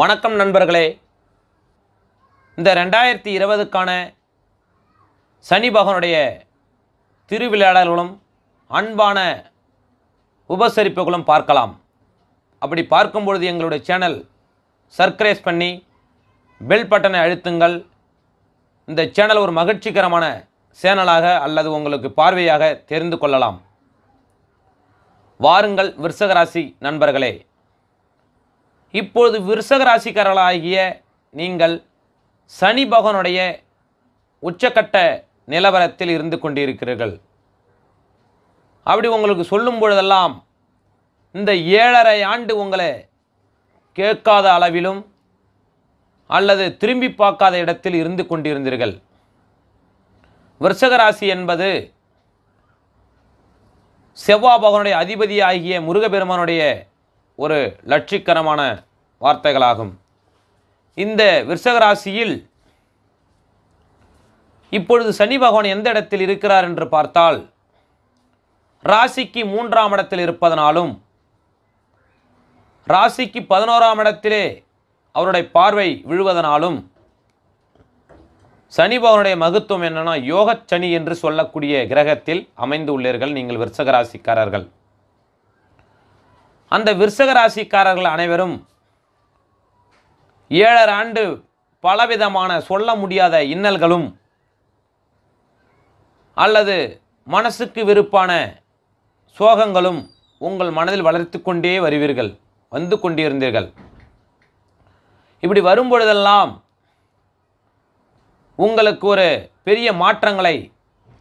வணக்கம் நண்பர்களே இந்த ரெண்டாயிரத்தி இருபதுக்கான சனி பகவனுடைய திருவிளையாடல்களும் அன்பான உபசரிப்புகளும் பார்க்கலாம் அப்படி பார்க்கும் பொழுது எங்களுடைய சேனல் சர்க்கரைஸ் பண்ணி பெல் பட்டனை அழுத்துங்கள் இந்த சேனல் ஒரு மகிழ்ச்சிகரமான சேனலாக அல்லது உங்களுக்கு பார்வையாக தெரிந்து கொள்ளலாம் வாருங்கள் விருஷகராசி நண்பர்களே இப்பொழுது விருஷக நீங்கள் சனி பகவனுடைய உச்சக்கட்ட நிலவரத்தில் இருந்து கொண்டிருக்கிறீர்கள் அப்படி உங்களுக்கு சொல்லும் பொழுதெல்லாம் இந்த ஏழரை ஆண்டு உங்களை கேட்காத அளவிலும் அல்லது திரும்பி பார்க்காத இடத்தில் இருந்து கொண்டிருந்தீர்கள் விருஷகராசி என்பது செவ்வாய் பகவனுடைய அதிபதி ஆகிய ஒரு லட்சிக்கரமான வார்த்தைகளாகும் இந்த விருஷகராசியில் இப்பொழுது சனி பகவான் எந்த இடத்தில் இருக்கிறார் என்று பார்த்தால் ராசிக்கு மூன்றாம் இடத்தில் இருப்பதனாலும் ராசிக்கு பதினோராம் இடத்திலே அவருடைய பார்வை விழுவதனாலும் சனி பகவனுடைய மகத்துவம் என்னென்னா யோகச் சனி என்று சொல்லக்கூடிய கிரகத்தில் அமைந்து உள்ளீர்கள் நீங்கள் விருஷகராசிக்காரர்கள் அந்த விருஷக ராசிக்காரர்கள் அனைவரும் ஏழரை ஆண்டு பலவிதமான சொல்ல முடியாத இன்னல்களும் அல்லது மனசுக்கு விருப்பான சோகங்களும் உங்கள் மனதில் வளர்த்து கொண்டே வருவீர்கள் வந்து கொண்டிருந்தீர்கள் இப்படி வரும்பொழுதெல்லாம் உங்களுக்கு ஒரு பெரிய மாற்றங்களை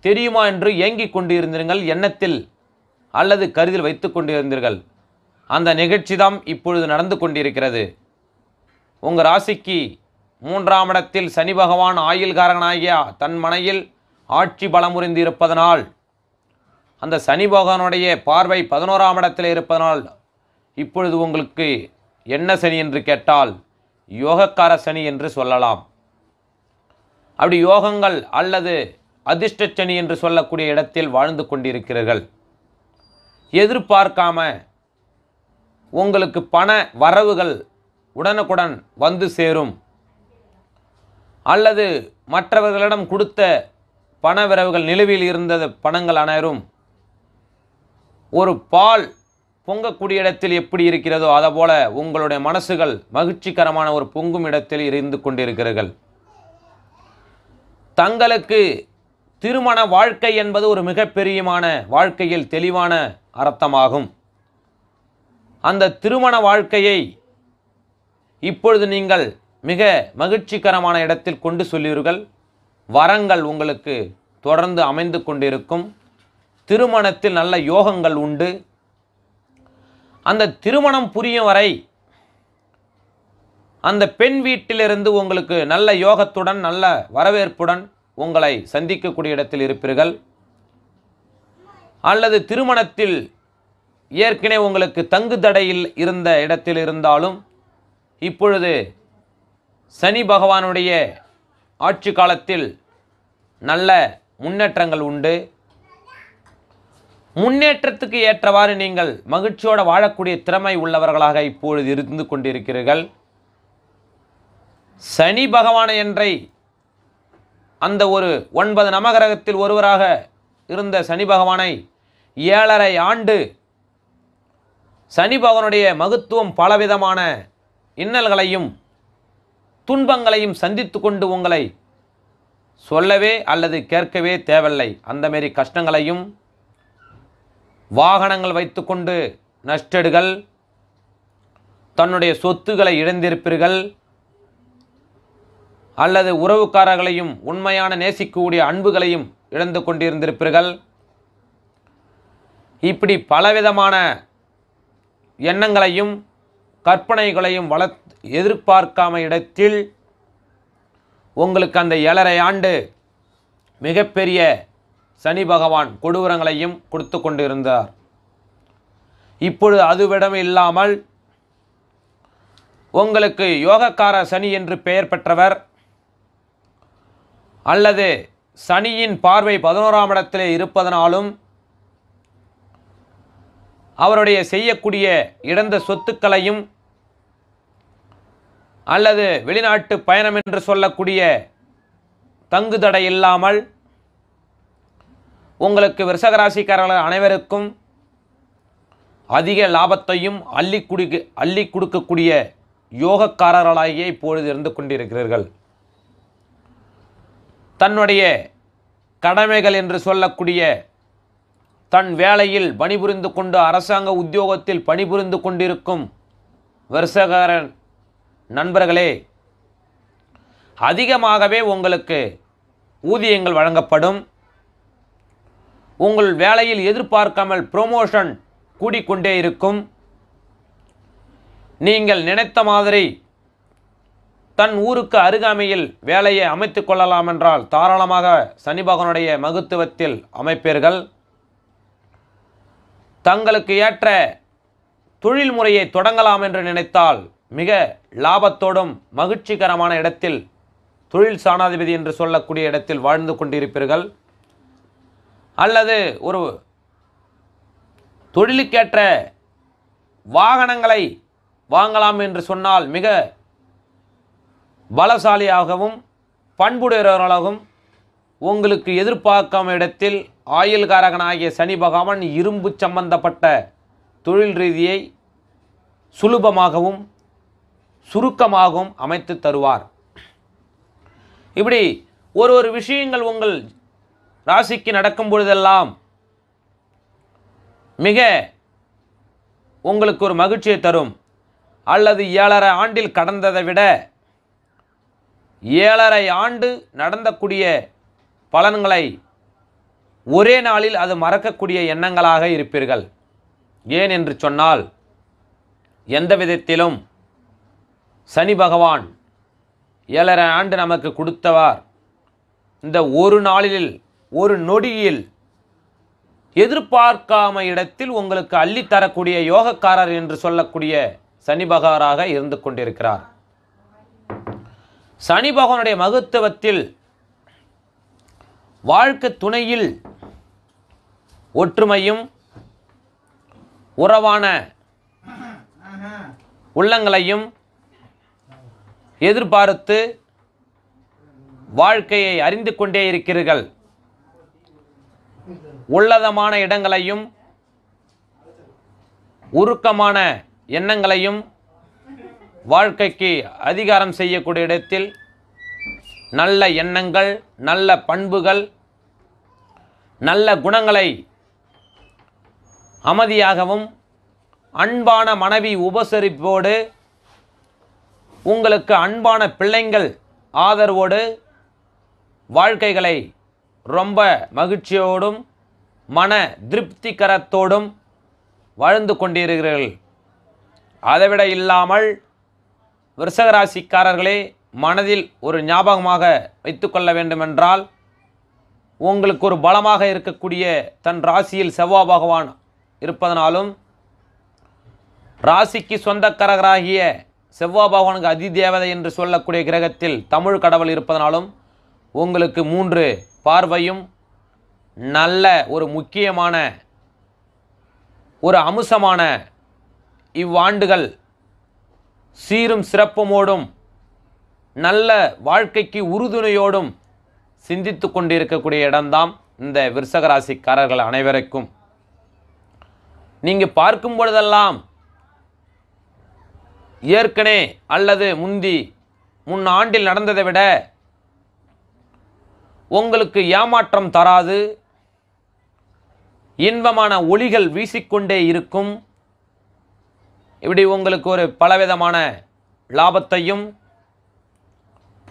தெரியுமா என்று ஏங்கிக் கொண்டிருந்தீர்கள் எண்ணத்தில் அல்லது கருதில் வைத்து கொண்டிருந்தீர்கள் அந்த நிகழ்ச்சி தான் இப்பொழுது நடந்து கொண்டிருக்கிறது உங்கள் ராசிக்கு மூன்றாம் இடத்தில் சனி பகவான் ஆயுள்காரகனாகிய தன் மனையில் ஆட்சி பலமுறிந்து இருப்பதனால் அந்த சனி பகவானுடைய பார்வை பதினோராம் இடத்தில் இருப்பதனால் இப்பொழுது உங்களுக்கு என்ன சனி என்று கேட்டால் யோகக்கார சனி என்று சொல்லலாம் அப்படி யோகங்கள் அல்லது அதிர்ஷ்ட சனி என்று சொல்லக்கூடிய இடத்தில் வாழ்ந்து கொண்டிருக்கிறீர்கள் எதிர்பார்க்காம உங்களுக்கு பண வரவுகள் உடனுக்குடன் வந்து சேரும் அல்லது மற்றவர்களிடம் கொடுத்த பண விரவுகள் நிலுவையில் இருந்த பணங்கள் அனைவரும் ஒரு பால் பொங்கக்கூடிய இடத்தில் எப்படி இருக்கிறதோ அதபோல உங்களுடைய மனசுகள் மகிழ்ச்சிகரமான ஒரு பொங்கும் இடத்தில் இருந்து கொண்டிருக்கிறீர்கள் தங்களுக்கு திருமண வாழ்க்கை என்பது ஒரு மிகப்பெரியமான வாழ்க்கையில் தெளிவான அர்த்தமாகும் அந்த திருமண வாழ்க்கையை இப்பொழுது நீங்கள் மிக மகிழ்ச்சிகரமான இடத்தில் கொண்டு சொல்லுவீர்கள் வரங்கள் உங்களுக்கு தொடர்ந்து அமைந்து கொண்டிருக்கும் திருமணத்தில் நல்ல யோகங்கள் உண்டு அந்த திருமணம் புரியும் வரை அந்த பெண் வீட்டிலிருந்து உங்களுக்கு நல்ல யோகத்துடன் நல்ல வரவேற்புடன் உங்களை சந்திக்கக்கூடிய இடத்தில் இருப்பீர்கள் அல்லது திருமணத்தில் ஏற்கனவே உங்களுக்கு தங்கு தடையில் இருந்த இடத்தில் இருந்தாலும் இப்பொழுது சனி பகவானுடைய ஆட்சி காலத்தில் நல்ல முன்னேற்றங்கள் உண்டு முன்னேற்றத்துக்கு ஏற்றவாறு நீங்கள் மகிழ்ச்சியோடு வாழக்கூடிய திறமை உள்ளவர்களாக இப்பொழுது இருந்து கொண்டிருக்கிறீர்கள் சனி பகவான என்றை அந்த ஒரு ஒன்பது நவகிரகத்தில் ஒருவராக இருந்த சனி பகவானை ஏழரை ஆண்டு சனி பகவனுடைய மகத்துவம் பலவிதமான இன்னல்களையும் துன்பங்களையும் சந்தித்து கொண்டு உங்களை சொல்லவே அல்லது கேட்கவே தேவையில்லை அந்தமாரி கஷ்டங்களையும் வாகனங்கள் வைத்துக்கொண்டு நஷ்டடுகள் தன்னுடைய சொத்துக்களை இழந்திருப்பீர்கள் அல்லது உறவுக்காரர்களையும் உண்மையான நேசிக்கக்கூடிய அன்புகளையும் இழந்து கொண்டிருந்திருப்பீர்கள் இப்படி பலவிதமான எண்ணங்களையும் கற்பனைகளையும் வள எதிர்பார்க்காம இடத்தில் உங்களுக்கு அந்த ஏழரை ஆண்டு மிகப்பெரிய சனி பகவான் கொடூரங்களையும் கொடுத்து கொண்டிருந்தார் இப்பொழுது அதுவிடம் இல்லாமல் உங்களுக்கு யோகக்கார சனி என்று பெயர் பெற்றவர் அல்லது சனியின் பார்வை பதினோராம் இடத்திலே இருப்பதனாலும் அவருடைய செய்யக்கூடிய இழந்த சொத்துக்களையும் அல்லது வெளிநாட்டு பயணம் என்று சொல்லக்கூடிய தங்கு தடை இல்லாமல் உங்களுக்கு விருஷகராசிக்காரர்கள் அனைவருக்கும் அதிக லாபத்தையும் அள்ளி குடிக்க அள்ளி கொடுக்கக்கூடிய யோகக்காரர்களாகிய இப்பொழுது இருந்து கொண்டிருக்கிறீர்கள் தன்னுடைய கடமைகள் என்று சொல்லக்கூடிய தன் வேலையில் பணிபுரிந்து கொண்டு அரசாங்க உத்தியோகத்தில் பணிபுரிந்து கொண்டிருக்கும் வருஷகாரன் நண்பர்களே அதிகமாகவே உங்களுக்கு ஊதியங்கள் வழங்கப்படும் உங்கள் வேலையில் எதிர்பார்க்காமல் ப்ரொமோஷன் கூடிக்கொண்டே இருக்கும் நீங்கள் நினைத்த மாதிரி தன் ஊருக்கு அருகாமையில் வேலையை அமைத்து கொள்ளலாம் என்றால் தாராளமாக சனிபகனுடைய மகத்துவத்தில் அமைப்பீர்கள் தங்களுக்கு ஏற்ற தொழில் முறையை தொடங்கலாம் என்று நினைத்தால் மிக லாபத்தோடும் மகிழ்ச்சிகரமான இடத்தில் தொழில் சாணாதிபதி என்று சொல்லக்கூடிய இடத்தில் வாழ்ந்து கொண்டிருப்பீர்கள் அல்லது ஒரு தொழிலுக்கேற்ற வாகனங்களை வாங்கலாம் என்று சொன்னால் மிக பலசாலியாகவும் பண்புடையவர்களாகவும் உங்களுக்கு எதிர்பார்க்கும் இடத்தில் ஆயுள்காரகனாகிய சனி பகவான் இரும்பு சம்பந்தப்பட்ட தொழில் ரீதியை சுலபமாகவும் சுருக்கமாகவும் அமைத்து தருவார் இப்படி ஒரு ஒரு விஷயங்கள் உங்கள் ராசிக்கு நடக்கும் பொழுதெல்லாம் மிக உங்களுக்கு ஒரு மகிழ்ச்சியை தரும் அல்லது ஏழரை ஆண்டில் கடந்ததை விட ஏழரை ஆண்டு நடந்தக்கூடிய பலன்களை ஒரே நாளில் அது மறக்கக்கூடிய எண்ணங்களாக இருப்பீர்கள் ஏன் என்று சொன்னால் எந்த விதத்திலும் சனி பகவான் ஏழரை ஆண்டு நமக்கு கொடுத்தவர் இந்த ஒரு நாளில் ஒரு நொடியில் எதிர்பார்க்காம இடத்தில் உங்களுக்கு அள்ளித்தரக்கூடிய யோகக்காரர் என்று சொல்லக்கூடிய சனி பகவாராக இருந்து கொண்டிருக்கிறார் சனி பகவானுடைய மகத்துவத்தில் வாழ்க்கை துணையில் ஒற்றுமையும் உறவான உள்ளங்களையும் எதிர்பார்த்து வாழ்க்கையை அறிந்து கொண்டே இருக்கிறீர்கள் உள்ளதமான இடங்களையும் உருக்கமான எண்ணங்களையும் வாழ்க்கைக்கு அதிகாரம் செய்யக்கூடிய இடத்தில் நல்ல எண்ணங்கள் நல்ல பண்புகள் நல்ல குணங்களை அமைதியாகவும் அன்பான மனைவி உபசரிப்போடு உங்களுக்கு அன்பான பிள்ளைங்கள் ஆதரவோடு வாழ்க்கைகளை ரொம்ப மகிழ்ச்சியோடும் மன திருப்திகரத்தோடும் வாழ்ந்து கொண்டிருக்கிறீர்கள் அதைவிட இல்லாமல் விருஷகராசிக்காரர்களே மனதில் ஒரு ஞாபகமாக வைத்துக்கொள்ள வேண்டுமென்றால் உங்களுக்கு ஒரு பலமாக இருக்கக்கூடிய தன் ராசியில் செவ்வாய் பகவான் இருப்பதனாலும் ராசிக்கு சொந்தக்காரராகிய செவ்வாய் பகவானுக்கு அதிதேவதை என்று சொல்லக்கூடிய கிரகத்தில் தமிழ் கடவுள் இருப்பதனாலும் உங்களுக்கு மூன்று பார்வையும் நல்ல ஒரு முக்கியமான ஒரு அம்சமான இவ்வாண்டுகள் சீரும் சிறப்புமோடும் நல்ல வாழ்க்கைக்கு உறுதுணையோடும் சிந்தித்து கொண்டிருக்கக்கூடிய இடம்தான் இந்த விருசகராசிக்காரர்கள் அனைவருக்கும் நீங்கள் பார்க்கும் பொழுதெல்லாம் ஏற்கனவே அல்லது முந்தி முன் ஆண்டில் நடந்ததை விட உங்களுக்கு ஏமாற்றம் தராது இன்பமான ஒளிகள் வீசிக்கொண்டே இருக்கும் இப்படி உங்களுக்கு ஒரு பலவிதமான லாபத்தையும்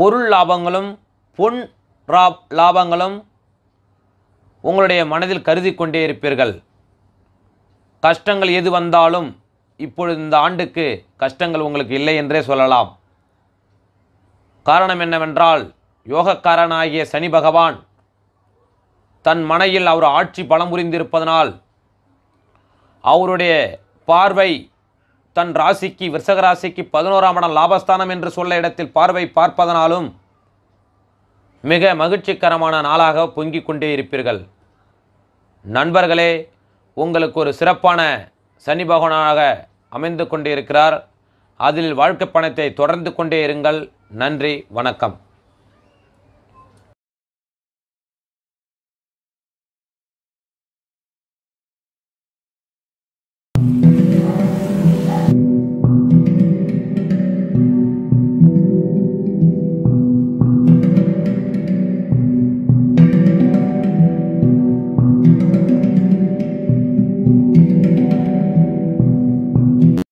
பொருள் லாபங்களும் பொன் லாபங்களும் உங்களுடைய மனதில் கருதி கொண்டே இருப்பீர்கள் கஷ்டங்கள் எது வந்தாலும் இப்பொழுது இந்த ஆண்டுக்கு கஷ்டங்கள் உங்களுக்கு இல்லை என்றே சொல்லலாம் காரணம் என்னவென்றால் யோகக்காரனாகிய சனி பகவான் தன் மனையில் அவர் ஆட்சி பலம் புரிந்திருப்பதனால் அவருடைய பார்வை தன் ராசிக்கு விருஷக ராசிக்கு பதினோராம் இடம் லாபஸ்தானம் என்று சொல்ல இடத்தில் பார்வை பார்ப்பதனாலும் மிக மகிழ்ச்சிகரமான நாளாக பொங்கிக் கொண்டே இருப்பீர்கள் நண்பர்களே உங்களுக்கு ஒரு சிறப்பான சனி பகவானாக அமைந்து கொண்டிருக்கிறார் அதில் வாழ்க்கை பணத்தை தொடர்ந்து கொண்டே இருங்கள் நன்றி வணக்கம்